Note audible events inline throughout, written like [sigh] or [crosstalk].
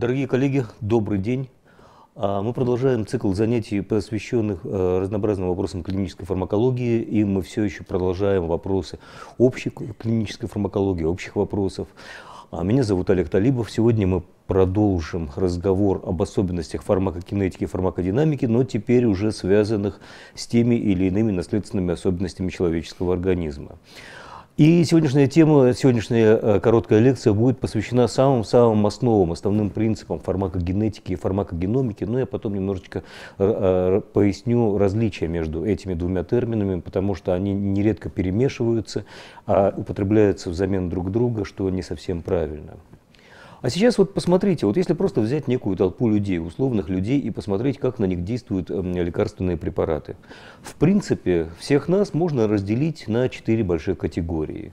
Дорогие коллеги, добрый день. А, мы продолжаем цикл занятий, посвященных э, разнообразным вопросам клинической фармакологии, и мы все еще продолжаем вопросы общей клинической фармакологии, общих вопросов. А, меня зовут Олег Талибов. Сегодня мы продолжим разговор об особенностях фармакокинетики и фармакодинамики, но теперь уже связанных с теми или иными наследственными особенностями человеческого организма. И сегодняшняя тема, сегодняшняя э, короткая лекция будет посвящена самым-самым основам, основным принципам фармакогенетики и фармакогеномики, но ну, я потом немножечко э, э, поясню различия между этими двумя терминами, потому что они нередко перемешиваются, а употребляются взамен друг друга, что не совсем правильно. А сейчас вот посмотрите, вот если просто взять некую толпу людей, условных людей, и посмотреть, как на них действуют эм, лекарственные препараты. В принципе, всех нас можно разделить на четыре большие категории.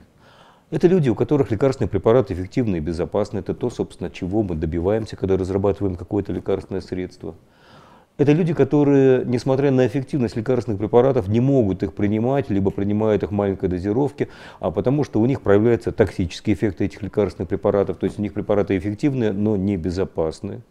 Это люди, у которых лекарственный препарат эффективный и безопасный. Это то, собственно, чего мы добиваемся, когда разрабатываем какое-то лекарственное средство. Это люди, которые, несмотря на эффективность лекарственных препаратов, не могут их принимать, либо принимают их в маленькой дозировке, а потому что у них проявляются токсические эффекты этих лекарственных препаратов, то есть у них препараты эффективные, но не безопасные.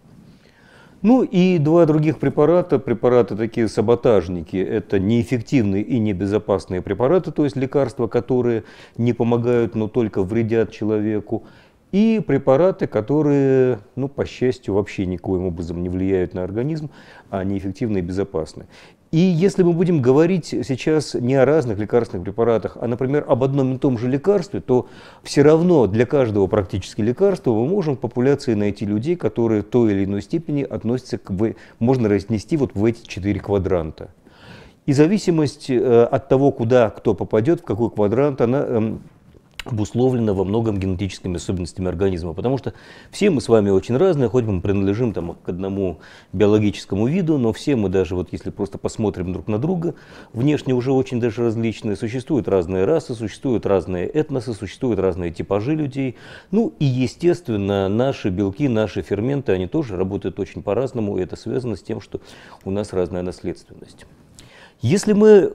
Ну и два других препарата, препараты такие саботажники, это неэффективные и небезопасные препараты, то есть лекарства, которые не помогают, но только вредят человеку и препараты, которые, ну, по счастью, вообще никоим образом не влияют на организм, а они эффективны и безопасны. И если мы будем говорить сейчас не о разных лекарственных препаратах, а, например, об одном и том же лекарстве, то все равно для каждого практически лекарства мы можем в популяции найти людей, которые в той или иной степени относятся к... можно разнести вот в эти четыре квадранта. И зависимость э, от того, куда кто попадет, в какой квадрант, она эм, обусловлено во многом генетическими особенностями организма, потому что все мы с вами очень разные, хоть мы принадлежим там, к одному биологическому виду, но все мы даже, вот если просто посмотрим друг на друга, внешне уже очень даже различные. Существуют разные расы, существуют разные этносы, существуют разные типажи людей. Ну и, естественно, наши белки, наши ферменты, они тоже работают очень по-разному, и это связано с тем, что у нас разная наследственность. Если мы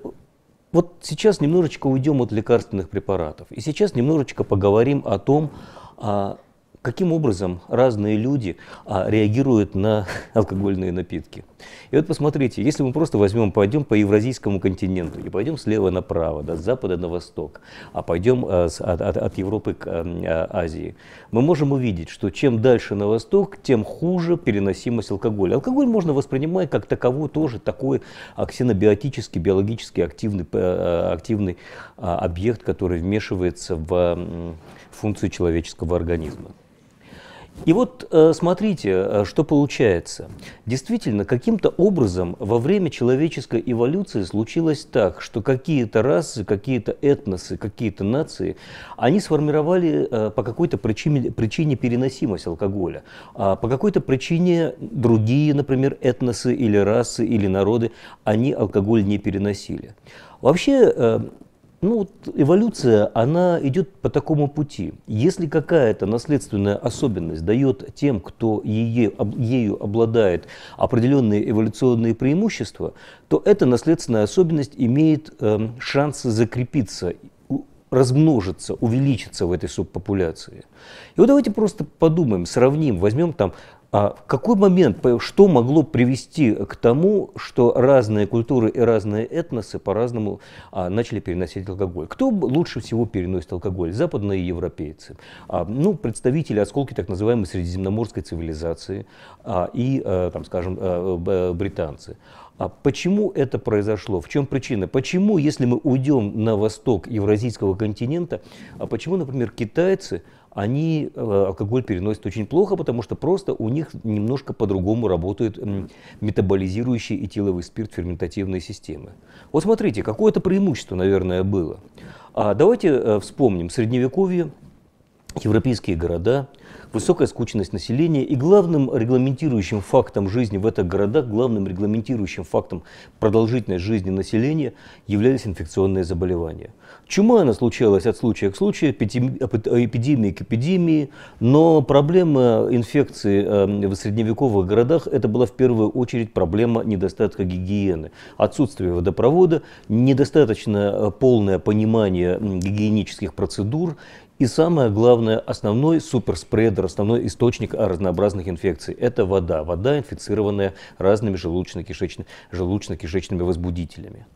вот сейчас немножечко уйдем от лекарственных препаратов. И сейчас немножечко поговорим о том, а, каким образом разные люди а, реагируют на [laughs] алкогольные напитки. И вот посмотрите, если мы просто возьмем, пойдем по евразийскому континенту, не пойдем слева направо, да, с запада на восток, а пойдем а, с, от, от, от Европы к а, Азии, мы можем увидеть, что чем дальше на восток, тем хуже переносимость алкоголя. Алкоголь можно воспринимать как таковой тоже такой аксинобиотический, биологически активный, активный а, объект, который вмешивается в функцию человеческого организма. И вот э, смотрите, э, что получается. Действительно, каким-то образом во время человеческой эволюции случилось так, что какие-то расы, какие-то этносы, какие-то нации, они сформировали э, по какой-то причине, причине переносимость алкоголя. а По какой-то причине другие, например, этносы или расы или народы, они алкоголь не переносили. Вообще ну, вот эволюция, она идет по такому пути. Если какая-то наследственная особенность дает тем, кто ее, ею обладает, определенные эволюционные преимущества, то эта наследственная особенность имеет э, шансы закрепиться размножиться, увеличиться в этой субпопуляции. И вот давайте просто подумаем, сравним, возьмем там а в какой момент, что могло привести к тому, что разные культуры и разные этносы по-разному а, начали переносить алкоголь? Кто лучше всего переносит алкоголь? Западные европейцы. А, ну, представители осколки так называемой средиземноморской цивилизации а, и, а, там, скажем, а, британцы. А почему это произошло? В чем причина? Почему, если мы уйдем на восток евразийского континента, а почему, например, китайцы они э, алкоголь переносят очень плохо, потому что просто у них немножко по-другому работают метаболизирующие этиловый спирт ферментативные системы. Вот смотрите, какое-то преимущество, наверное, было. А давайте э, вспомним средневековье, европейские города – высокая скученность населения. И главным регламентирующим фактом жизни в этих городах, главным регламентирующим фактом продолжительность жизни населения являлись инфекционные заболевания. Чума, она случалась от случая к случаю, эпидемии к эпидемии, но проблема инфекции эм, в средневековых городах это была в первую очередь проблема недостатка гигиены, отсутствие водопровода, недостаточно э, полное понимание гигиенических процедур, и самое главное, основной суперспредер, основной источник разнообразных инфекций – это вода. Вода, инфицированная разными желудочно-кишечными желудочно возбудителями.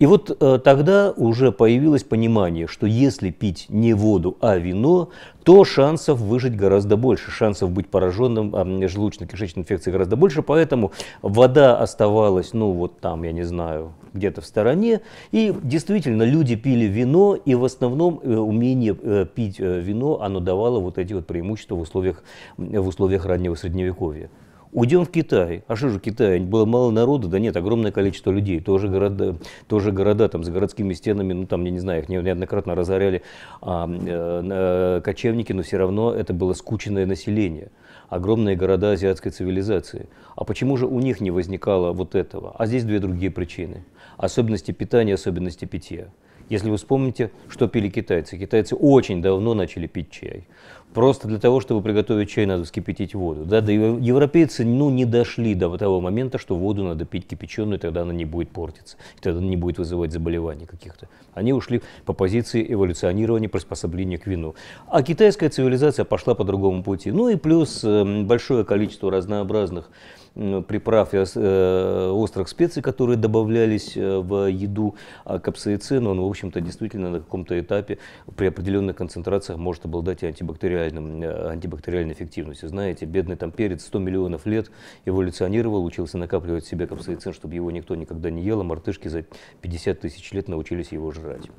И вот э, тогда уже появилось понимание, что если пить не воду, а вино, то шансов выжить гораздо больше, шансов быть пораженным э, желудочно-кишечной инфекцией гораздо больше, поэтому вода оставалась, ну вот там, я не знаю, где-то в стороне. И действительно, люди пили вино, и в основном э, умение э, пить э, вино, оно давало вот эти вот преимущества в условиях, в условиях раннего средневековья. Уйдем в Китай. А что же Китай? Было мало народа, Да нет, огромное количество людей. Тоже города, тоже города там, с городскими стенами, ну там, я не знаю, их неоднократно разоряли а, э, э, кочевники, но все равно это было скученное население огромные города азиатской цивилизации. А почему же у них не возникало вот этого? А здесь две другие причины. Особенности питания, особенности питья. Если вы вспомните, что пили китайцы. Китайцы очень давно начали пить чай. Просто для того, чтобы приготовить чай, надо вскипятить воду. Да, да европейцы ну, не дошли до того момента, что воду надо пить кипяченую, тогда она не будет портиться, тогда она не будет вызывать заболеваний каких-то. Они ушли по позиции эволюционирования, приспособления к вину. А китайская цивилизация пошла по другому пути. Ну и плюс эм, большое количество разнообразных приправ и э, э, острых специй, которые добавлялись э, в еду, а капсаицин, он, в общем-то, действительно на каком-то этапе при определенных концентрациях может обладать и антибактериальным, антибактериальной эффективностью. Знаете, бедный там перец 100 миллионов лет эволюционировал, учился накапливать в себе капсаицин, чтобы его никто никогда не ел, а мартышки за 50 тысяч лет научились его жрать.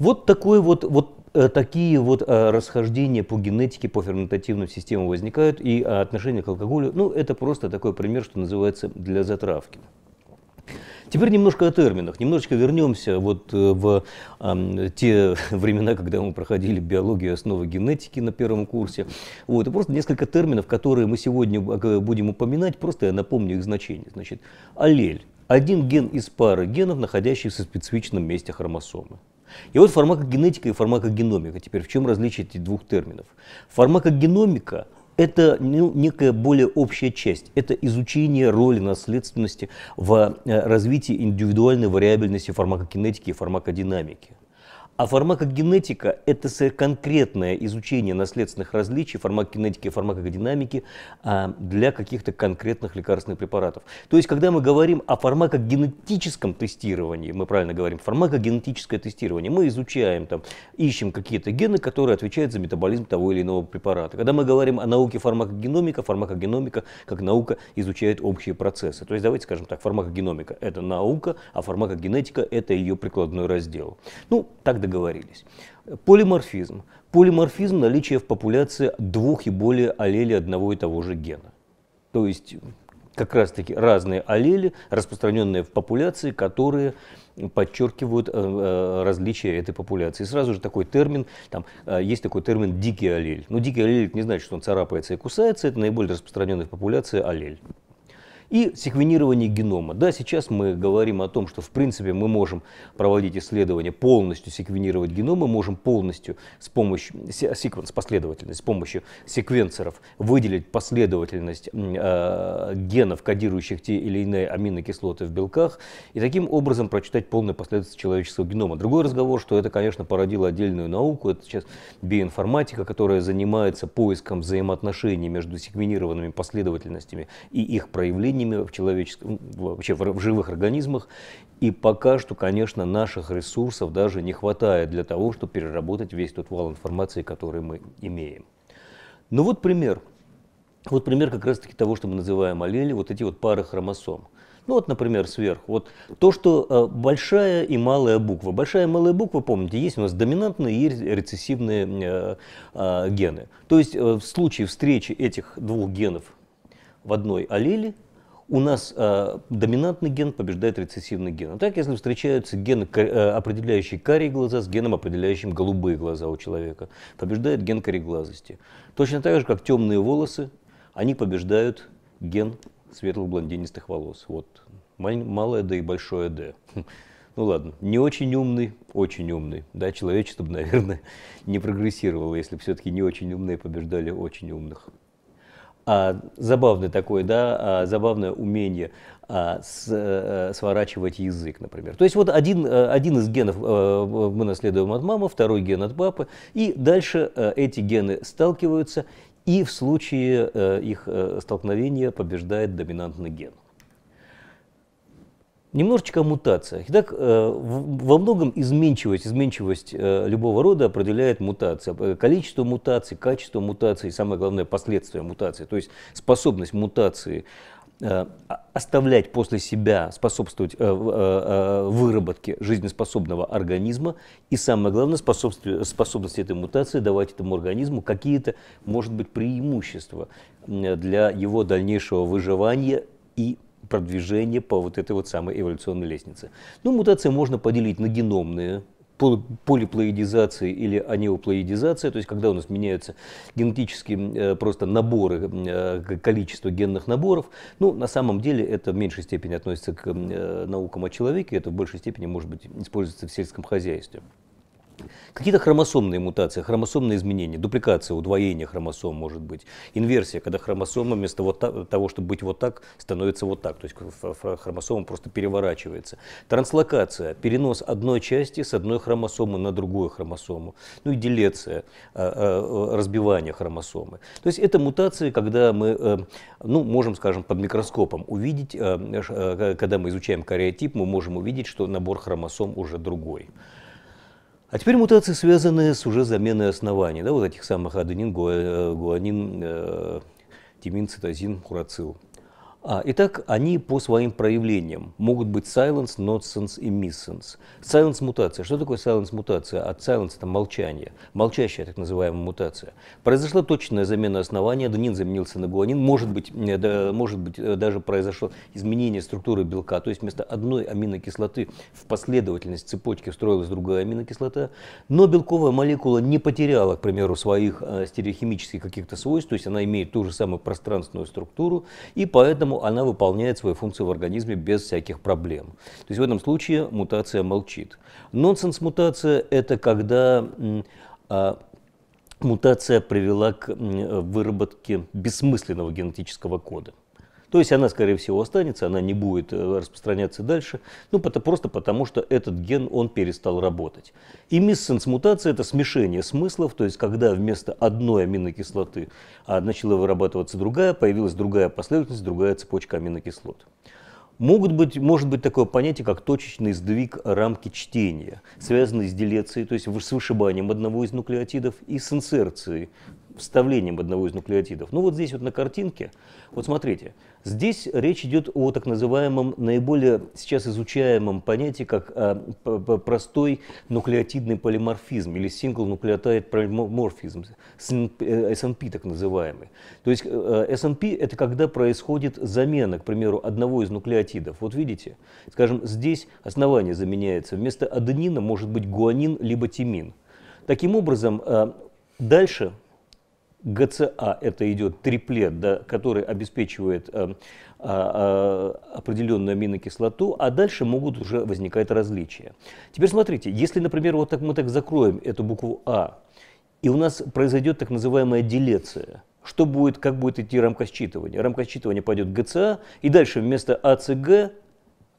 Вот такой вот, вот э, такие вот э, расхождения по генетике, по ферментативным системам возникают, и э, отношение к алкоголю, ну, это просто такой пример, что называется для затравки. Теперь немножко о терминах. Немножечко вернемся вот в э, те [laughs] времена, когда мы проходили биологию основы генетики на первом курсе. Вот, и просто несколько терминов, которые мы сегодня будем упоминать, просто я напомню их значение. Значит, аллель. Один ген из пары генов, находящихся в специфичном месте хромосомы. И вот фармакогенетика и фармакогеномика. Теперь в чем различие этих двух терминов? Фармакогеномика это ну, некая более общая часть. Это изучение роли наследственности в э, развитии индивидуальной вариабельности фармакокинетики и фармакодинамики. А фармакогенетика – это конкретное изучение наследственных различий фармакогенетики и фармакодинамики а, для каких-то конкретных лекарственных препаратов. То есть, когда мы говорим о фармакогенетическом тестировании, мы правильно говорим, фармакогенетическое тестирование, мы изучаем, там, ищем какие-то гены, которые отвечают за метаболизм того или иного препарата. Когда мы говорим о науке фармакогеномика, фармакогеномика как наука изучает общие процессы. То есть, давайте скажем так, фармакогеномика – это наука, а фармакогенетика – это ее прикладной раздел. Ну, так договорились. Полиморфизм. Полиморфизм – наличие в популяции двух и более аллелей одного и того же гена. То есть как раз-таки разные аллели, распространенные в популяции, которые подчеркивают э, э различия этой популяции. сразу же такой термин, там э, есть такой термин «дикий аллель». Но ну, дикий аллель не значит, что он царапается и кусается, это наиболее распространенная в популяции аллель. И секвенирование генома. Да, сейчас мы говорим о том, что в принципе мы можем проводить исследования, полностью секвенировать геном, мы можем полностью с помощью секвенс, последовательность, с помощью секвенсоров выделить последовательность э, генов, кодирующих те или иные аминокислоты в белках, и таким образом прочитать полную последовательность человеческого генома. Другой разговор, что это, конечно, породило отдельную науку, это сейчас биоинформатика, которая занимается поиском взаимоотношений между секвенированными последовательностями и их проявлениями последними в, человеческом, вообще в, живых организмах. И пока что, конечно, наших ресурсов даже не хватает для того, чтобы переработать весь тот вал информации, который мы имеем. Ну вот пример. Вот пример как раз-таки того, что мы называем аллели, вот эти вот пары хромосом. Ну вот, например, сверху. Вот то, что э, большая и малая буква. Большая и малая буква, помните, есть у нас доминантные и рецессивные э, э, гены. То есть в случае встречи этих двух генов в одной аллели у нас э, доминантный ген побеждает рецессивный ген. А так, если встречаются гены, э, определяющие карие глаза с геном, определяющим голубые глаза у человека, побеждает ген кореглазости. Точно так же, как темные волосы, они побеждают ген светлых блондинистых волос. Вот малое Д и большое Д. [laughs] Ну ладно, не очень умный, очень умный. Да, человечество бы, наверное, [laughs] не прогрессировало, если бы все-таки не очень умные побеждали очень умных а, забавный такой, да, а, забавное умение а, с, а, сворачивать язык, например. То есть вот один, а, один из генов а, мы наследуем от мамы, второй ген от папы, и дальше а, эти гены сталкиваются, и в случае а, их а, столкновения побеждает доминантный ген. Немножечко о мутациях. Итак, э, во многом изменчивость, изменчивость э, любого рода определяет мутация. Э, количество мутаций, качество мутаций самое главное, последствия мутации. То есть способность мутации оставлять после себя, способствовать выработке жизнеспособного организма и, самое главное, способности этой мутации давать этому организму какие-то, может быть, преимущества для его дальнейшего выживания и продвижение по вот этой вот самой эволюционной лестнице. Ну, мутации можно поделить на геномные, полиплоидизации или анеоплоидизация, то есть когда у нас меняются генетические э, просто наборы, э, количество генных наборов, ну, на самом деле это в меньшей степени относится к э, наукам о человеке, это в большей степени может быть используется в сельском хозяйстве. Какие-то хромосомные мутации, хромосомные изменения, дупликация, удвоение хромосом может быть, инверсия, когда хромосома вместо вот того, чтобы быть вот так, становится вот так, то есть хромосома просто переворачивается. Транслокация, перенос одной части с одной хромосомы на другую хромосому, ну и делеция, а, а, разбивание хромосомы. То есть это мутации, когда мы, э, ну, можем, скажем, под микроскопом увидеть, э, э, когда мы изучаем кариотип, мы можем увидеть, что набор хромосом уже другой. А теперь мутации, связанные с уже заменой оснований, да, вот этих самых аденин, э, гуанин, э, тимин, цитозин, курацил. А, итак, они по своим проявлениям могут быть silence, nonsense и missense. Silence мутация. Что такое silence мутация? От а silence это молчание, молчащая так называемая мутация. Произошла точная замена основания, аданин заменился на гуанин, может быть, да, может быть э, даже произошло изменение структуры белка, то есть вместо одной аминокислоты в последовательность цепочки встроилась другая аминокислота, но белковая молекула не потеряла, к примеру, своих э, стереохимических каких-то свойств, то есть она имеет ту же самую пространственную структуру, и поэтому поэтому она выполняет свою функцию в организме без всяких проблем. То есть в этом случае мутация молчит. Нонсенс-мутация – это когда а, мутация привела к выработке бессмысленного генетического кода. То есть она, скорее всего, останется, она не будет э, распространяться дальше, ну просто потому, что этот ген, он перестал работать. И миссенс-мутация – это смешение смыслов, то есть когда вместо одной аминокислоты а, начала вырабатываться другая, появилась другая последовательность, другая цепочка аминокислот. Могут быть, может быть такое понятие, как точечный сдвиг рамки чтения, связанный с делецией, то есть с вышибанием одного из нуклеотидов, и с инсерцией вставлением одного из нуклеотидов. Ну вот здесь вот на картинке, вот смотрите, здесь речь идет о так называемом наиболее сейчас изучаемом понятии как а, простой нуклеотидный полиморфизм или single nucleotide polymorphism, SNP э, так называемый. То есть э, SNP это когда происходит замена, к примеру, одного из нуклеотидов. Вот видите, скажем, здесь основание заменяется. Вместо аденина может быть гуанин либо тимин. Таким образом, э, дальше ГЦА это идет триплет, да, который обеспечивает э, э, определенную аминокислоту, а дальше могут уже возникать различия. Теперь смотрите, если, например, вот так мы так закроем эту букву А, и у нас произойдет так называемая делеция, что будет, как будет идти рамка считывания? Рамка считывания пойдет ГЦА, и дальше вместо АЦГ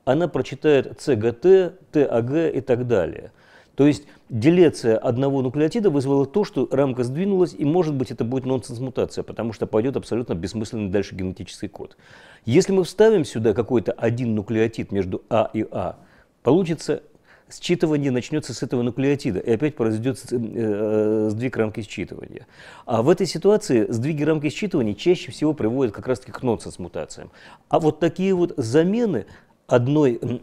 она прочитает ЦГТ, ТАГ и так далее. То есть делеция одного нуклеотида вызвала то, что рамка сдвинулась, и может быть это будет нонсенс-мутация, потому что пойдет абсолютно бессмысленный дальше генетический код. Если мы вставим сюда какой-то один нуклеотид между А и А, получится считывание начнется с этого нуклеотида, и опять произойдет э, э, сдвиг рамки считывания. А в этой ситуации сдвиги рамки считывания чаще всего приводят как раз-таки к нонсенс-мутациям. А вот такие вот замены одной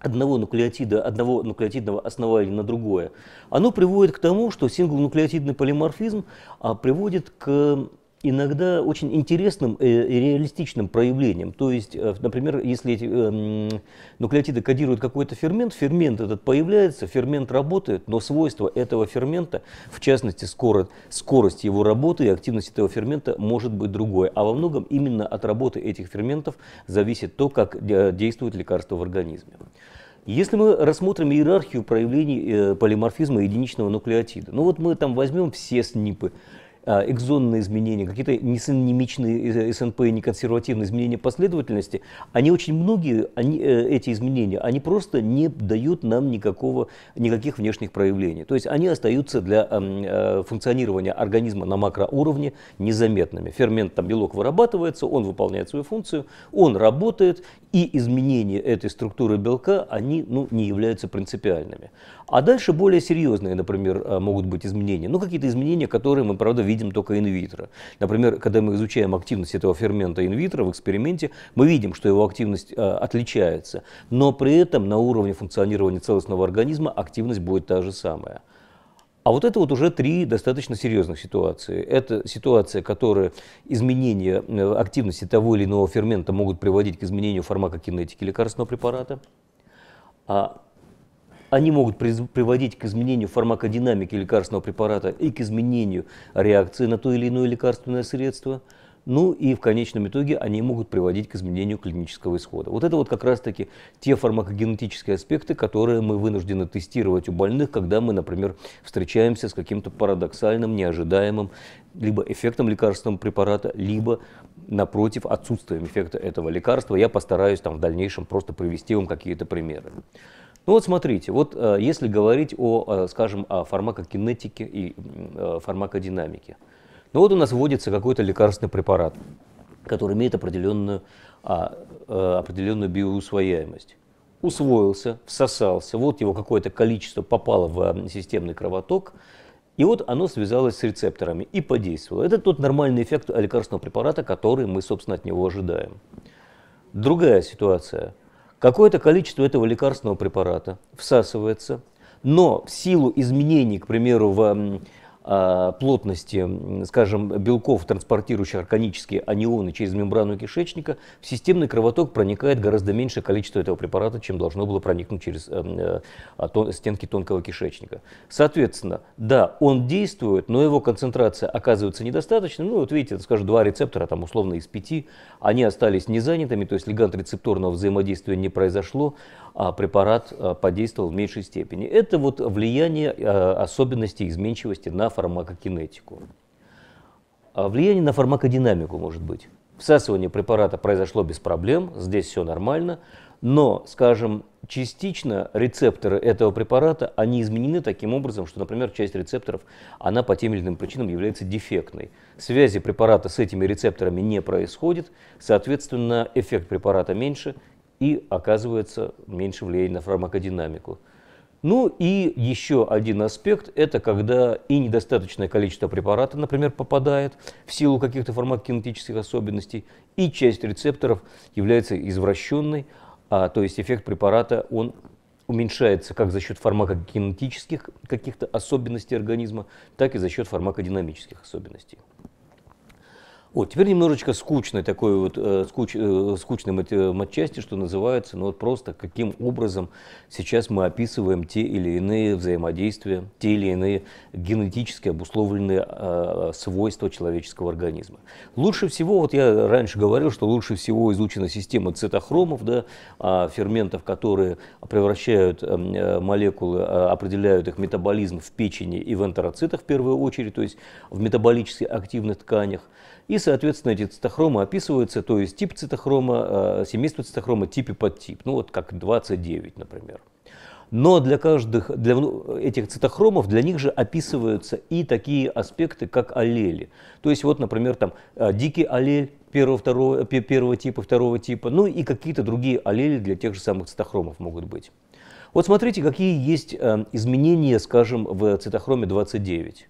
одного нуклеотида, одного нуклеотидного основания на другое, оно приводит к тому, что синглонуклеотидный полиморфизм а, приводит к иногда очень интересным э, и реалистичным проявлением. То есть, э, например, если эти эм, нуклеотиды кодируют какой-то фермент, фермент этот появляется, фермент работает, но свойства этого фермента, в частности скорость, скорость его работы и активность этого фермента может быть другой. А во многом именно от работы этих ферментов зависит то, как действует лекарство в организме. Если мы рассмотрим иерархию проявлений э, полиморфизма единичного нуклеотида, ну вот мы там возьмем все СНИПы, Э, экзонные изменения, какие-то не синемичные э, СНП, не изменения последовательности, они очень многие, они, э, эти изменения, они просто не дают нам никакого, никаких внешних проявлений. То есть они остаются для функционирования организма на макроуровне незаметными. Фермент, там, белок вырабатывается, он выполняет свою функцию, он работает, и изменения этой структуры белка, они ну, не являются принципиальными. А дальше более серьезные, например, могут быть изменения. Ну, какие-то изменения, которые мы, правда, видим видим только инвитро. Например, когда мы изучаем активность этого фермента инвитро в эксперименте, мы видим, что его активность э, отличается, но при этом на уровне функционирования целостного организма активность будет та же самая. А вот это вот уже три достаточно серьезных ситуации. Это ситуация, которая изменение э, активности того или иного фермента могут приводить к изменению фармакокинетики лекарственного препарата. А они могут приводить к изменению фармакодинамики лекарственного препарата и к изменению реакции на то или иное лекарственное средство. Ну и в конечном итоге они могут приводить к изменению клинического исхода. Вот это вот как раз-таки те фармакогенетические аспекты, которые мы вынуждены тестировать у больных, когда мы, например, встречаемся с каким-то парадоксальным, неожидаемым либо эффектом лекарственного препарата, либо, напротив, отсутствием эффекта этого лекарства. Я постараюсь там в дальнейшем просто привести вам какие-то примеры. Ну вот смотрите, вот э, если говорить о, э, скажем, о фармакокинетике и э, фармакодинамике, ну вот у нас вводится какой-то лекарственный препарат, который имеет определенную, а, определенную биоусвояемость усвоился, всосался, вот его какое-то количество попало в системный кровоток, и вот оно связалось с рецепторами и подействовало. Это тот нормальный эффект лекарственного препарата, который мы, собственно, от него ожидаем. Другая ситуация. Какое-то количество этого лекарственного препарата всасывается, но в силу изменений, к примеру, в Э, плотности, скажем, белков, транспортирующих органические анионы через мембрану кишечника, в системный кровоток проникает гораздо меньшее количество этого препарата, чем должно было проникнуть через э, э, стенки тонкого кишечника. Соответственно, да, он действует, но его концентрация оказывается недостаточной. Ну, вот видите, скажем, два рецептора, там условно из пяти, они остались незанятыми, то есть легант рецепторного взаимодействия не произошло, а препарат подействовал в меньшей степени. Это вот влияние особенностей изменчивости на формирование фармакокинетику. А влияние на фармакодинамику может быть. Всасывание препарата произошло без проблем, здесь все нормально, но, скажем, частично рецепторы этого препарата, они изменены таким образом, что, например, часть рецепторов, она по тем или иным причинам является дефектной. Связи препарата с этими рецепторами не происходит, соответственно, эффект препарата меньше и оказывается меньше влияние на фармакодинамику. Ну и еще один аспект – это когда и недостаточное количество препарата, например, попадает в силу каких-то фармакокинетических особенностей, и часть рецепторов является извращенной, а, то есть эффект препарата он уменьшается как за счет фармакокинетических каких-то особенностей организма, так и за счет фармакодинамических особенностей. Вот, теперь немножечко скучной такой вот э, скуч, э, скучной мат, э, матчасти, что называется, ну вот просто каким образом сейчас мы описываем те или иные взаимодействия, те или иные генетически обусловленные э, свойства человеческого организма. Лучше всего, вот я раньше говорил, что лучше всего изучена система цитохромов, да, э, ферментов, которые превращают эм, э, молекулы, э, определяют их метаболизм в печени и в энтероцитах в первую очередь, то есть в метаболически активных тканях. И, соответственно, эти цитохромы описываются, то есть тип цитохрома, э, семейство цитохрома, тип и подтип. Ну вот как 29, например. Но для каждых для этих цитохромов, для них же описываются и такие аспекты, как аллели. То есть вот, например, там э, дикий аллель первого, второго, э, первого типа, второго типа, ну и какие-то другие аллели для тех же самых цитохромов могут быть. Вот смотрите, какие есть изменения, скажем, в цитохроме 29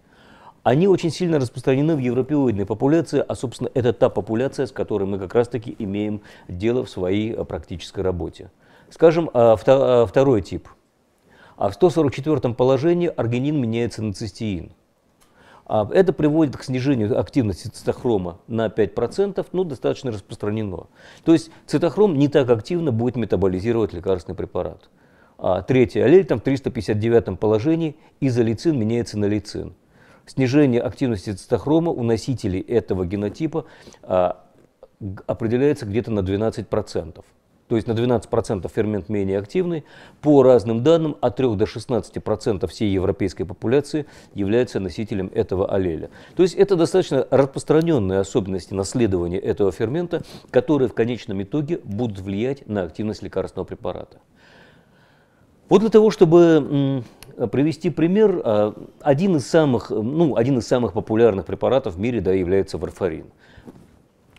они очень сильно распространены в европеоидной популяции, а, собственно, это та популяция, с которой мы как раз-таки имеем дело в своей э, практической работе. Скажем, э, э, второй тип. А в 144-м положении аргинин меняется на цистеин. А это приводит к снижению активности цитохрома на 5%, но ну, достаточно распространено. То есть цитохром не так активно будет метаболизировать лекарственный препарат. А третий аллель там, в 359-м положении изолицин меняется на лицин. Снижение активности цитохрома у носителей этого генотипа а, определяется где-то на 12%. То есть на 12% фермент менее активный. По разным данным, от 3 до 16% всей европейской популяции является носителем этого аллеля. То есть это достаточно распространенные особенности наследования этого фермента, которые в конечном итоге будут влиять на активность лекарственного препарата. Вот для того, чтобы Э, привести пример. Э, один из самых, э, ну, один из самых популярных препаратов в мире да, является варфарин.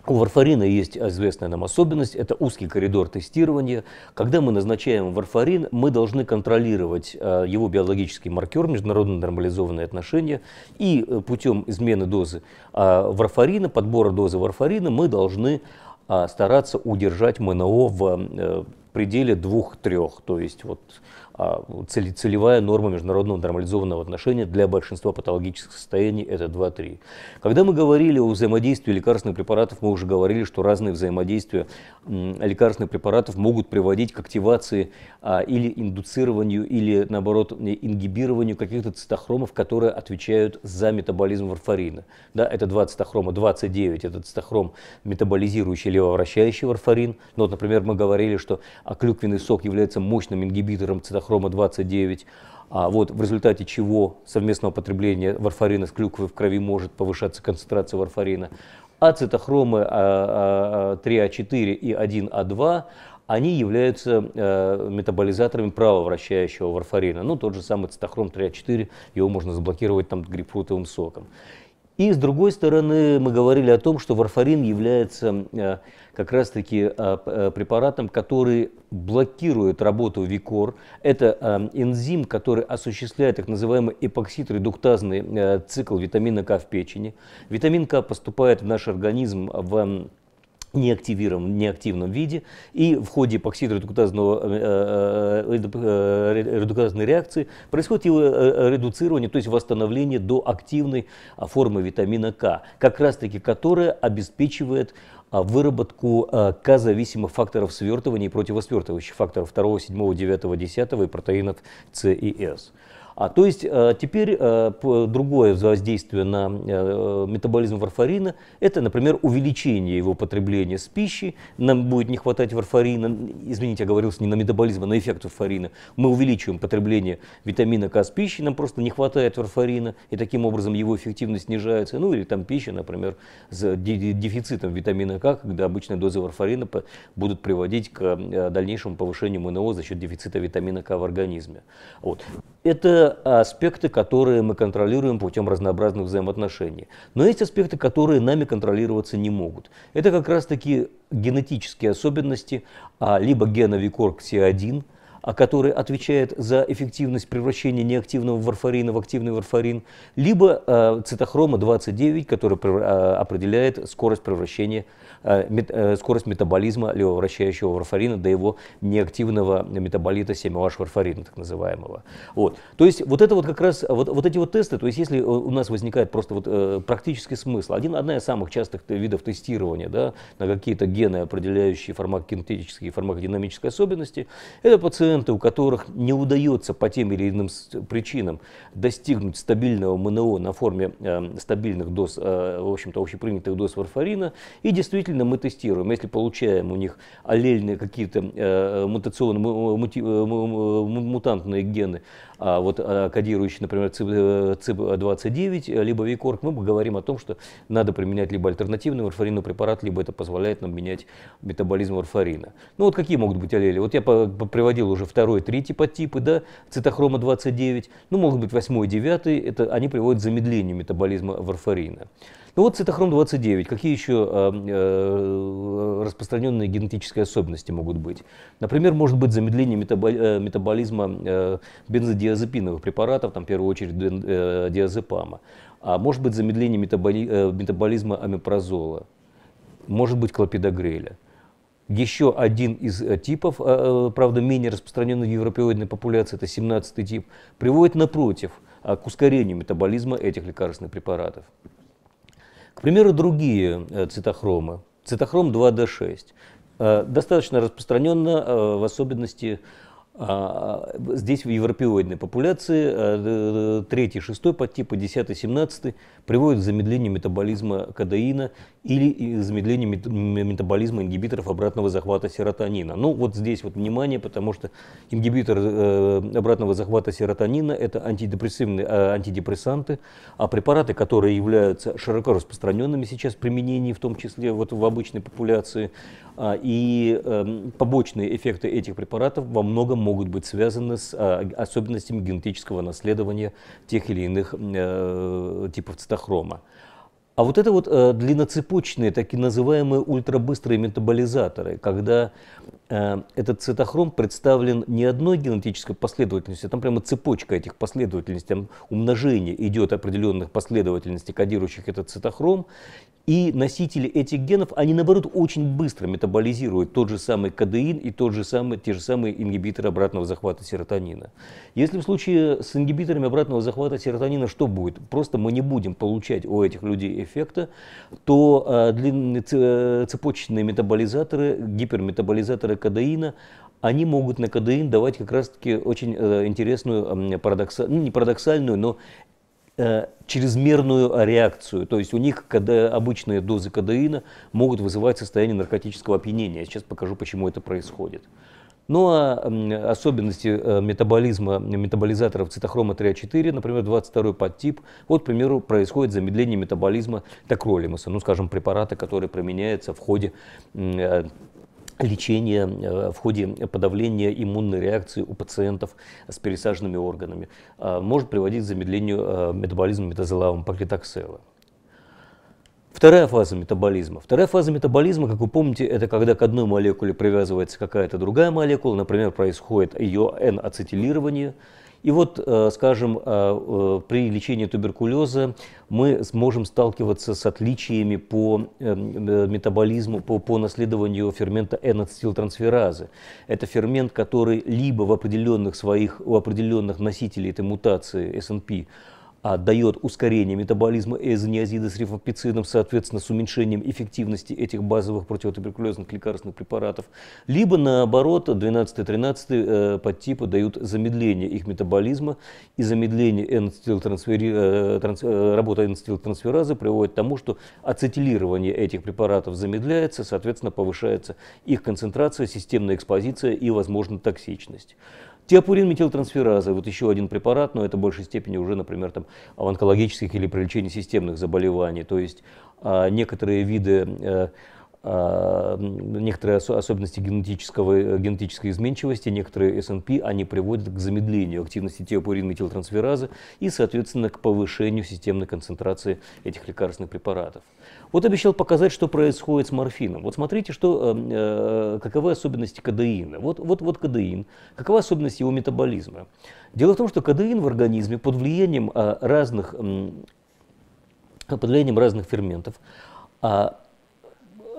У варфарина есть известная нам особенность, это узкий коридор тестирования. Когда мы назначаем варфарин, мы должны контролировать его биологический маркер, международно нормализованные отношения, и путем измены дозы варфарина, подбора дозы варфарина, мы должны стараться удержать МНО в пределе 2-3, то есть вот а, целевая норма международного нормализованного отношения для большинства патологических состояний – это 2-3. Когда мы говорили о взаимодействии лекарственных препаратов, мы уже говорили, что разные взаимодействия лекарственных препаратов могут приводить к активации а, или индуцированию, или, наоборот, ингибированию каких-то цитохромов, которые отвечают за метаболизм варфарина. Да, это два цитохрома, 29 – это цитохром, метаболизирующий левовращающий варфарин. Но, вот, например, мы говорили, что клюквенный сок является мощным ингибитором цитохрома хрома-29, а вот, в результате чего совместного потребления варфарина с клюквой в крови может повышаться концентрация варфарина. Ацетохромы 3А4 а, а, а и 1А2 они являются э, метаболизаторами правовращающего варфарина. Ну, тот же самый цитохром 3А4, его можно заблокировать там грейпфрутовым соком. И с другой стороны, мы говорили о том, что варфарин является э, как раз-таки э, э, препаратом, который блокирует работу викор. Это энзим, который осуществляет так называемый эпоксидредуктазный цикл витамина К в печени. Витамин К поступает в наш организм в неактивированном, неактивном виде, и в ходе эпоксидоредуктазного, э, э, э, редуктазной реакции происходит его редуцирование, то есть восстановление до активной а, формы витамина К, как раз-таки которая обеспечивает а, выработку а, К-зависимых факторов свертывания и противосвертывающих факторов 2, 7, 9, 10 и протеинов С и С. А, то есть э, теперь э, другое воздействие на э, метаболизм варфарина – это, например, увеличение его потребления с пищей. Нам будет не хватать варфарина, извините, я говорил не на метаболизм, а на эффект варфарина. Мы увеличиваем потребление витамина К с пищей, нам просто не хватает варфарина, и таким образом его эффективность снижается. Ну или там пища, например, с дефицитом витамина К, когда обычная доза варфарина будут приводить к дальнейшему повышению МНО за счет дефицита витамина К в организме. Вот. Это это аспекты, которые мы контролируем путем разнообразных взаимоотношений. Но есть аспекты, которые нами контролироваться не могут. Это как раз-таки генетические особенности, а, либо гена Викоркси-1, а, который отвечает за эффективность превращения неактивного варфарина в активный варфарин, либо э, цитохрома 29, который определяет скорость превращения Э, э, скорость метаболизма левовращающего варфарина до его неактивного метаболита 7-HVарфарина, так называемого. Вот. То есть вот это вот как раз, вот, вот эти вот тесты, то есть если э, у нас возникает просто вот практический смысл, один, одна из самых частых видов тестирования да, на какие-то гены, определяющие фармакокинетические и фармакодинамические особенности, это пациенты, у которых не удается по тем или иным причинам достигнуть стабильного МНО на форме э, стабильных доз, э, в общем-то, общепринятых доз варфарина, и действительно действительно мы тестируем. Если получаем у них аллельные какие-то э, мутационные, э, мутантные гены, а вот а, кодирующий, например, циб 29 э, э, либо ВИКОРК, мы говорим о том, что надо применять либо альтернативный варфарину препарат, либо это позволяет нам менять метаболизм варфарина. Ну вот какие могут быть аллели? Вот я приводил уже второй, третий подтипы, да, цитохрома 29, ну могут быть восьмой, девятый, это они приводят к замедлению метаболизма варфарина. Ну вот цитохром 29, какие еще э, э, распространенные генетические особенности могут быть? Например, может быть замедление метаболизма э, бензодиазепина, диазепиновых препаратов, там, в первую очередь э, диазепама, а может быть замедление метаболи, э, метаболизма амипрозола, может быть клопидогреля. Еще один из э, типов, правда, менее распространенный в европеоидной популяции, это 17 тип, приводит напротив а, к ускорению метаболизма этих лекарственных препаратов. К примеру, другие цитохромы. Цитохром 2D6. Достаточно распространенно, в особенности а, здесь в европеоидной популяции 3, 6 подтипы, 10, 17 приводят к замедлению метаболизма кадеина или замедлению метаболизма ингибиторов обратного захвата серотонина. Ну вот здесь вот внимание, потому что ингибитор э, обратного захвата серотонина это антидепрессивные, э, антидепрессанты, а препараты, которые являются широко распространенными сейчас в применении, в том числе вот в обычной популяции, а, и эм, побочные эффекты этих препаратов во многом могут могут быть связаны с а, особенностями генетического наследования тех или иных э, типов цитохрома. А вот это вот э, длинноцепочные, так называемые ультрабыстрые метаболизаторы, когда э, этот цитохром представлен не одной генетической последовательностью, а там прямо цепочка этих последовательностей, там умножение идет определенных последовательностей, кодирующих этот цитохром, и носители этих генов, они наоборот очень быстро метаболизируют тот же самый кадеин и тот же самый, те же самые ингибиторы обратного захвата серотонина. Если в случае с ингибиторами обратного захвата серотонина что будет? Просто мы не будем получать у этих людей эффекта, то э, длинные э, цепочечные метаболизаторы, гиперметаболизаторы кадеина, они могут на кадеин давать как раз-таки очень э, интересную, парадоксальную, ну, не парадоксальную, но чрезмерную реакцию. То есть у них когда обычные дозы кадеина могут вызывать состояние наркотического опьянения. Я сейчас покажу, почему это происходит. Ну а особенности э, метаболизма метаболизаторов цитохрома 3А4, например, 22 й подтип, вот, к примеру, происходит замедление метаболизма такролимуса, ну, скажем, препарата, который применяется в ходе э, лечения э, в ходе подавления иммунной реакции у пациентов с пересаженными органами а, может приводить к замедлению метаболизма метазелавом паклитоксела. Вторая фаза метаболизма. Вторая фаза метаболизма, как вы помните, это когда к одной молекуле привязывается какая-то другая молекула, например, происходит ее N-ацетилирование. И вот, э, скажем, э, э, при лечении туберкулеза мы сможем сталкиваться с отличиями по метаболизму, по, по наследованию фермента N-ацетилтрансферазы. Это фермент, который либо в определенных своих, у определенных носителей этой мутации SNP а дает ускорение метаболизма эзониазида с рифопицином, соответственно, с уменьшением эффективности этих базовых противотуберкулезных лекарственных препаратов, либо наоборот 12-13 э, подтипы дают замедление их метаболизма, и замедление э, транс, э, работы энцетилтрансферазы приводит к тому, что ацетилирование этих препаратов замедляется, соответственно, повышается их концентрация, системная экспозиция и, возможно, токсичность. Тиапурин метилтрансферазы, вот еще один препарат, но это в большей степени уже, например, там, в онкологических или при лечении системных заболеваний. То есть а, некоторые виды э, Э, некоторые особенности генетического, э, генетической изменчивости, некоторые СНП, они приводят к замедлению активности теопурин метилтрансферазы и, соответственно, к повышению системной концентрации этих лекарственных препаратов. Вот обещал показать, что происходит с морфином. Вот смотрите, что, э, каковы особенности кадеина. Вот, вот, вот кадеин. Какова особенность его метаболизма? Дело в том, что кадеин в организме под влиянием разных, под влиянием разных ферментов а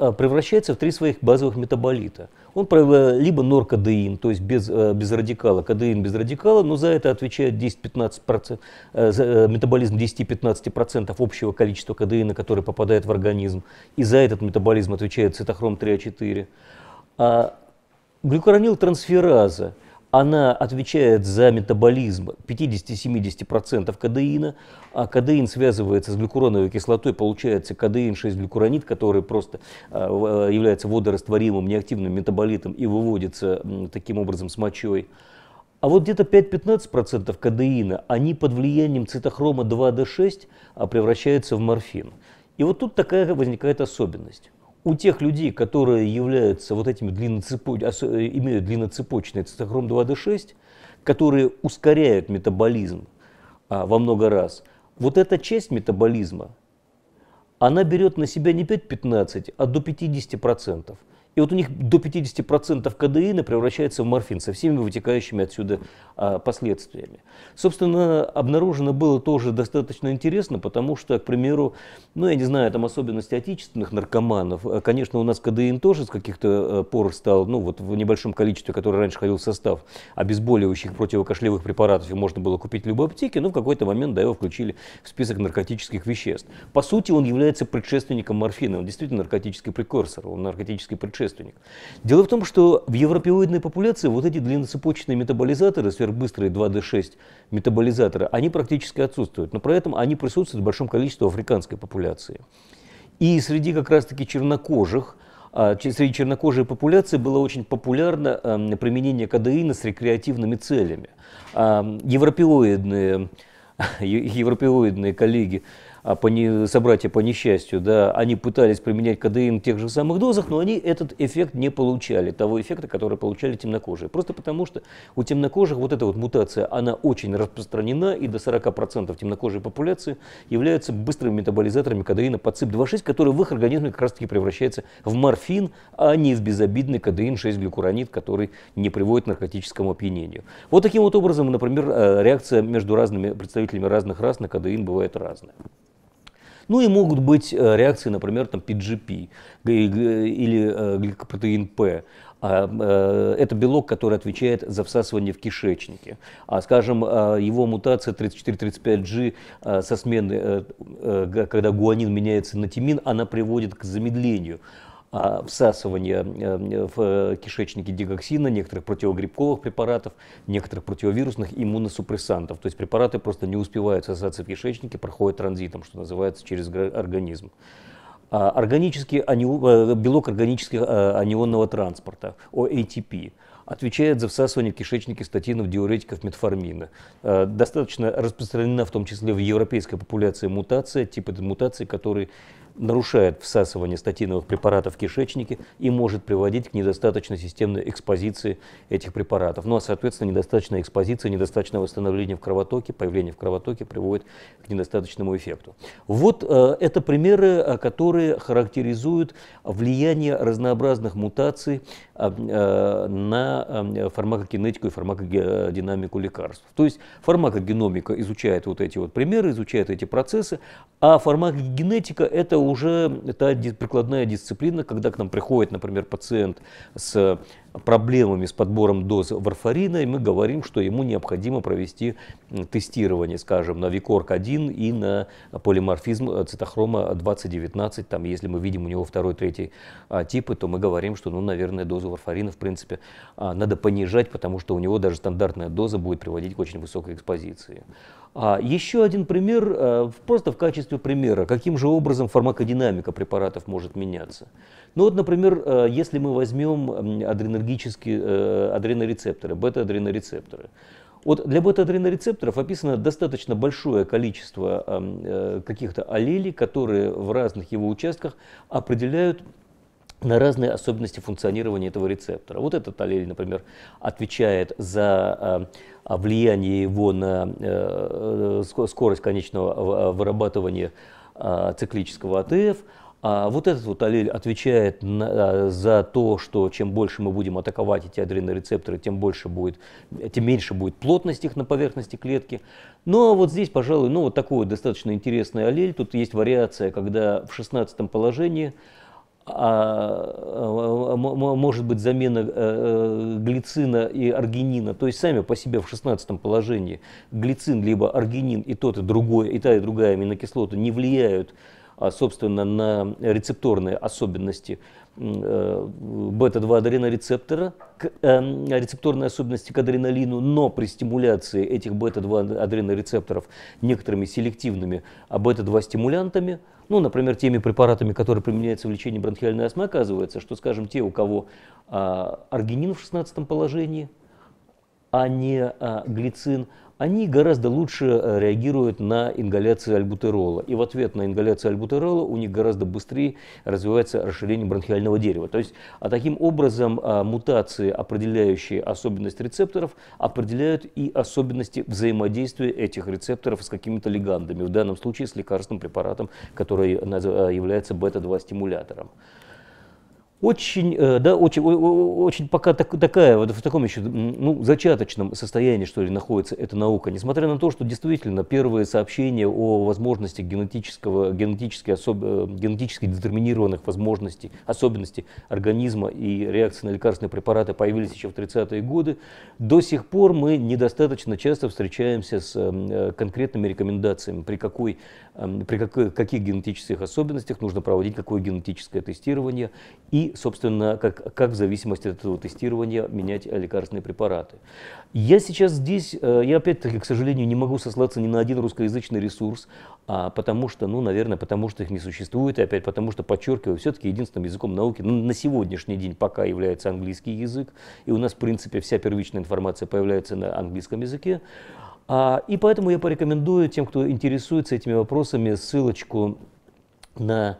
Э, превращается в три своих базовых метаболита. Он э, либо норкодеин, то есть без, э, без радикала, кадеин без радикала, но за это отвечает 10-15%, метаболизм 10-15% общего количества кадеина, который попадает в организм, и за этот метаболизм отвечает цитохром 3А4. А глюкоронилтрансфераза – она отвечает за метаболизм 50-70% кадеина, а кадеин связывается с глюкуроновой кислотой, получается кадеин 6-глюкуронид, который просто а, а, является водорастворимым неактивным метаболитом и выводится таким образом с мочой. А вот где-то 5-15% кадеина, они под влиянием цитохрома 2D6 а превращаются в морфин. И вот тут такая возникает особенность у тех людей, которые являются вот этими длинноцепочными, э, имеют длинноцепочные цитохром-2D6, которые ускоряют метаболизм а, во много раз, вот эта часть метаболизма, она берет на себя не 5-15, а до 50%. И вот у них до 50% кадеина превращается в морфин со всеми вытекающими отсюда а, последствиями. Собственно, обнаружено было тоже достаточно интересно, потому что, к примеру, ну я не знаю, там особенности отечественных наркоманов, э, конечно, у нас кадеин тоже с каких-то э, пор стал, ну вот в небольшом количестве, который раньше ходил в состав обезболивающих противокошлевых препаратов, и можно было купить в любой аптеке, но в какой-то момент, да, его включили в список наркотических веществ. По сути, он является предшественником морфина, он действительно наркотический прекурсор, он наркотический предшественник предшественник. Дело в том, что в европеоидной популяции вот эти длинноцепочечные метаболизаторы, сверхбыстрые 2D6 метаболизаторы, они практически отсутствуют, но при этом они присутствуют в большом количестве в африканской популяции. И среди как раз-таки чернокожих, а, среди чернокожей популяции было очень популярно эм, применение кадеина с рекреативными целями. Европеоидные, [laughs] европеоидные коллеги а по не, собратья по несчастью, да, они пытались применять КДМ в тех же самых дозах, но они этот эффект не получали, того эффекта, который получали темнокожие. Просто потому, что у темнокожих вот эта вот мутация, она очень распространена, и до 40% темнокожей популяции являются быстрыми метаболизаторами кадеина под ЦИП-2,6, который в их организме как раз-таки превращается в морфин, а не в безобидный кадеин 6-глюкуранид, который не приводит к наркотическому опьянению. Вот таким вот образом, например, э, реакция между разными представителями разных рас на кадеин бывает разная. Ну и могут быть э, реакции, например, там PGP или э, гликопротеин П. А, э, это белок, который отвечает за всасывание в кишечнике. А, скажем, его мутация 34-35G со смены, когда гуанин меняется на тимин, она приводит к замедлению а, всасывание э, в кишечнике дигоксина, некоторых противогрибковых препаратов, некоторых противовирусных иммуносупрессантов. То есть препараты просто не успевают сосаться в кишечнике, проходят транзитом, что называется, через организм. А Органический, э, белок органического э, анионного транспорта, ОАТП, отвечает за всасывание в кишечнике статинов, диуретиков, метформина. Достаточно распространена в том числе в европейской популяции мутация, тип этой мутации, который нарушает всасывание статиновых препаратов в кишечнике и может приводить к недостаточной системной экспозиции этих препаратов. Ну а, соответственно, недостаточная экспозиция, недостаточное восстановление в кровотоке, появление в кровотоке приводит к недостаточному эффекту. Вот э, это примеры, э, которые характеризуют влияние разнообразных мутаций э, э, на фармакокинетику и фармакодинамику лекарств. То есть фармакогеномика изучает вот эти вот примеры, изучает эти процессы, а фармакогенетика – это уже та прикладная дисциплина, когда к нам приходит, например, пациент с проблемами с подбором доз варфарина, и мы говорим, что ему необходимо провести тестирование, скажем, на Викорг-1 и на полиморфизм э, цитохрома 2019. Там, если мы видим у него второй, третий а, типы, то мы говорим, что, ну, наверное, дозу варфарина, в принципе, а, надо понижать, потому что у него даже стандартная доза будет приводить к очень высокой экспозиции. А еще один пример, э, просто в качестве примера, каким же образом фармакодинамика препаратов может меняться. Ну вот, например, э, если мы возьмем адреналин адреноэнергические э, адренорецепторы, бета-адренорецепторы. Вот для бета-адренорецепторов описано достаточно большое количество эм, э, каких-то аллелей, которые в разных его участках определяют на разные особенности функционирования этого рецептора. Вот этот аллель, например, отвечает за э, влияние его на э, э скорость конечного э, вырабатывания э, циклического АТФ, а вот этот вот аллель отвечает на, а, за то, что чем больше мы будем атаковать эти адренорецепторы, тем, больше будет, тем меньше будет плотность их на поверхности клетки. Но вот здесь, пожалуй, ну, вот такой вот достаточно интересный аллель. Тут есть вариация, когда в 16 положении а, а может быть замена э, э, глицина и аргинина. То есть сами по себе в 16 положении глицин либо аргинин и тот, и другой, и та, и другая аминокислота не влияют а, собственно, на рецепторные особенности э, бета-2 адренорецептора, эм, рецепторные особенности к адреналину, но при стимуляции этих бета-2 адренорецепторов некоторыми селективными а бета-2 стимулянтами, ну, например, теми препаратами, которые применяются в лечении бронхиальной астмы, оказывается, что, скажем, те, у кого а, аргинин в 16 положении, а не а, глицин – они гораздо лучше э, реагируют на ингаляцию альбутерола. И в ответ на ингаляцию альбутерола у них гораздо быстрее развивается расширение бронхиального дерева. То есть, а таким образом а, мутации, определяющие особенность рецепторов, определяют и особенности взаимодействия этих рецепторов с какими-то лигандами. в данном случае с лекарственным препаратом, который э, э, является бета-2 стимулятором очень, э, да, очень, очень пока так, такая, вот в таком еще ну, зачаточном состоянии, что ли, находится эта наука. Несмотря на то, что действительно первые сообщения о возможности генетического, генетически, особ, э, генетически детерминированных возможностей, особенностей организма и реакции на лекарственные препараты появились еще в 30-е годы, до сих пор мы недостаточно часто встречаемся с эм, э, конкретными рекомендациями, при какой Эм, при каких генетических особенностях нужно проводить какое генетическое тестирование и, собственно, как, как в зависимости от этого тестирования менять лекарственные препараты. Я сейчас здесь, э, я опять-таки, к сожалению, не могу сослаться ни на один русскоязычный ресурс, а потому что, ну, наверное, потому что их не существует, и опять потому что, подчеркиваю, все-таки единственным языком науки ну, на сегодняшний день пока является английский язык, и у нас, в принципе, вся первичная информация появляется на английском языке. А, и поэтому я порекомендую тем, кто интересуется этими вопросами, ссылочку на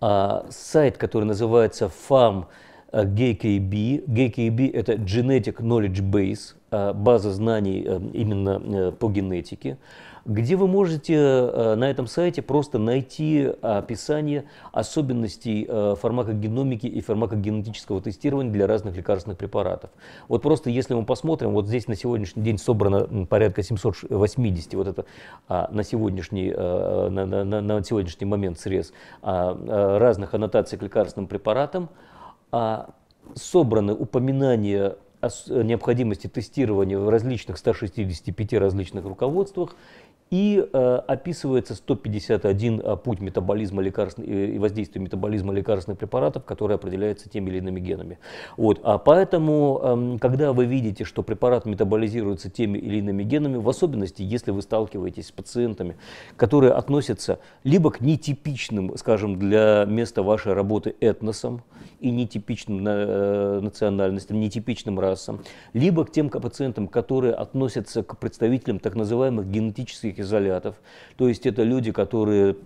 а, сайт, который называется FAM. Э, GKB. GKB – это Genetic Knowledge Base, э, база знаний э, именно по генетике где вы можете э, на этом сайте просто найти описание особенностей э, фармакогеномики и фармакогенетического тестирования для разных лекарственных препаратов. Вот просто если мы посмотрим, вот здесь на сегодняшний день собрано порядка 780, вот это а, на сегодняшний, э, на, на, на, сегодняшний момент срез а, разных аннотаций к лекарственным препаратам, а, собраны упоминания необходимости тестирования в различных 165 различных руководствах и э, описывается 151 э, путь метаболизма лекарственных э, и воздействия метаболизма лекарственных препаратов, который определяется теми или иными генами. Вот. А поэтому, э, когда вы видите, что препарат метаболизируется теми или иными генами, в особенности, если вы сталкиваетесь с пациентами, которые относятся либо к нетипичным, скажем, для места вашей работы этносам и нетипичным э, национальностям, нетипичным расам, либо к тем к пациентам, которые относятся к представителям так называемых генетических историк Изолятов. То есть это люди, которые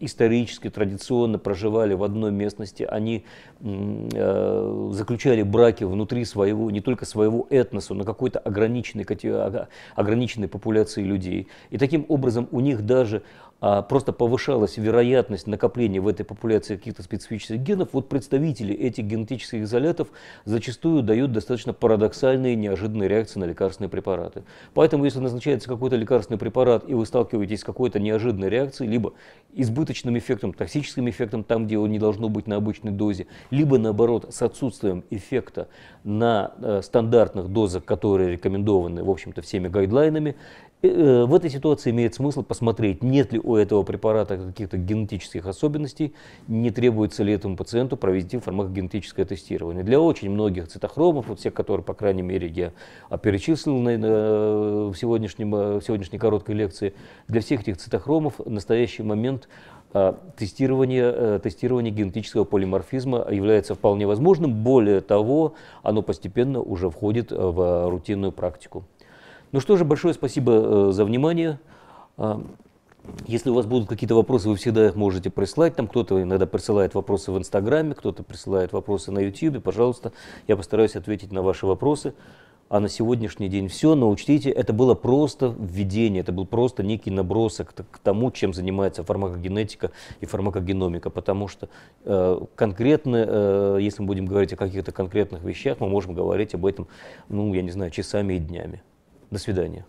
исторически, традиционно проживали в одной местности, они э, заключали браки внутри своего, не только своего этноса, но какой-то ограниченной, а, ограниченной популяции людей. И таким образом у них даже а, просто повышалась вероятность накопления в этой популяции каких-то специфических генов, вот представители этих генетических изолятов зачастую дают достаточно парадоксальные неожиданные реакции на лекарственные препараты. Поэтому, если назначается какой-то лекарственный препарат, и вы сталкиваетесь с какой-то неожиданной реакцией, либо избыточным эффектом, токсическим эффектом, там, где он не должно быть на обычной дозе, либо, наоборот, с отсутствием эффекта на э, стандартных дозах, которые рекомендованы, в общем-то, всеми гайдлайнами, Э, э, в этой ситуации имеет смысл посмотреть, нет ли у этого препарата каких-то генетических особенностей, не требуется ли этому пациенту провести фармакогенетическое тестирование. Для очень многих цитохромов, вот всех, которые, по крайней мере, я перечислил на, в, сегодняшнем, э, в сегодняшней короткой лекции, для всех этих цитохромов в настоящий момент тестирование, тестирование генетического полиморфизма является вполне возможным. Более того, оно постепенно уже входит в рутинную практику. Ну что же, большое спасибо э, за внимание. А, если у вас будут какие-то вопросы, вы всегда их можете прислать. Там кто-то иногда присылает вопросы в Инстаграме, кто-то присылает вопросы на Ютьюбе. Пожалуйста, я постараюсь ответить на ваши вопросы. А на сегодняшний день все, но учтите, это было просто введение, это был просто некий набросок к тому, чем занимается фармакогенетика и фармакогеномика, потому что э, конкретно, э, если мы будем говорить о каких-то конкретных вещах, мы можем говорить об этом, ну, я не знаю, часами и днями. До свидания.